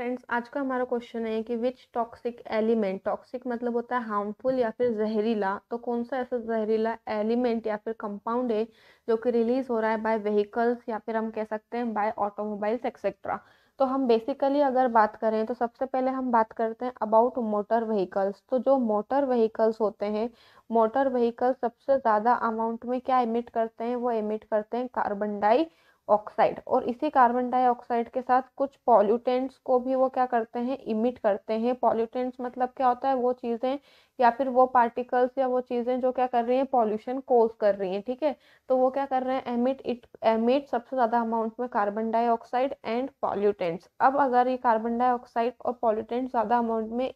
Friends आज का हमारा क्वेश्चन है कि विच टॉक्सिक एलिमेंट टॉक्सिक मतलब होता है हार्मफुल या फिर जहरीला तो कौन सा ऐसा जहरीला एलिमेंट या फिर कंपाउंड है जो कि रिलीज हो रहा है बाय व्हीकल्स या फिर हम कह सकते हैं बाय ऑटोमोबाइल्स एक्सेट्रा तो हम बेसिकली अगर बात करें तो सबसे पहले हम बात करते हैं अबाउट मोटर व्हीकल्स तो जो मोटर व्हीकल्स होते हैं मोटर व्हीकल्स सबसे ज़्यादा अमाउंट में क्या इमिट करते हैं वो इमिट करते हैं कार्बन डाई ऑक्साइड और इसी कार्बन डाइऑक्साइड के साथ कुछ पॉल्यूटेंट्स को भी वो क्या करते हैं इमिट करते हैं पॉल्यूटेंट्स मतलब क्या होता है वो चीज़ें या फिर वो पार्टिकल्स या वो चीज़ें जो क्या कर रही हैं पॉल्यूशन कोज कर रही हैं ठीक है थीके? तो वो क्या कर रहे हैं एमिट इट एमिट सबसे ज़्यादा अमाउंट में कार्बन डाइऑक्साइड एंड पॉल्यूटेंट्स अब अगर ये कार्बन डाइऑक्साइड और पॉल्यूटेंट्स ज़्यादा अमाउंट में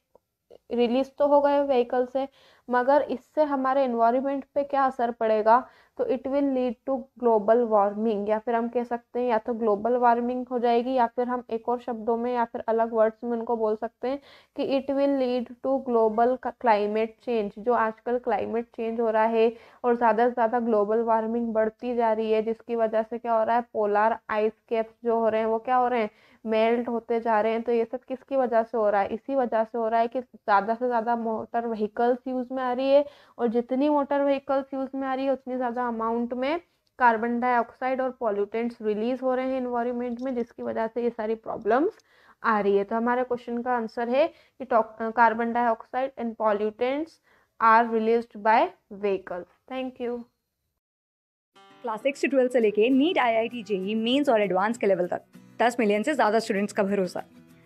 रिलीज तो हो गए व्हीकल से मगर इससे हमारे इन्वायरमेंट पे क्या असर पड़ेगा तो it will lead to global warming या फिर हम कह सकते हैं या तो ग्लोबल वार्मिंग हो जाएगी या फिर हम एक और शब्दों में या फिर अलग वर्ड्स में उनको बोल सकते हैं कि it will lead to global climate change जो आजकल क्लाइमेट चेंज हो रहा है और ज़्यादा से ज़्यादा ग्लोबल वार्मिंग बढ़ती जा रही है जिसकी वजह से क्या हो रहा है पोलार आइस कैप्स जो हो रहे हैं वो क्या हो रहे हैं मेल्ट होते जा रहे हैं तो ये सब किसकी वजह से हो रहा है इसी वजह से हो रहा है कि ज़्यादा ज़्यादा से ज़्यादा मोटर व्हीकल्स यूज़ में आ रही है और जितनी मोटर व्हीकल्स यूज़ में आ रही है उतनी ज़्यादा अमाउंट में कार्बन डाइऑक्साइड और पॉल्यूटेंट्स रिलीज हो रहे हैं इन्वायरमेंट में जिसकी वजह से ये सारी प्रॉब्लम्स आ रही है तो हमारे क्वेश्चन का आंसर है कि carbon dioxide and pollutants are released by vehicles thank you class six से ट्वेल्थ से लेके NEET I I T JEE mains और एडवांस के लेवल तक दस मिलियन से ज़्यादा स्टूडेंट्स का भरोसा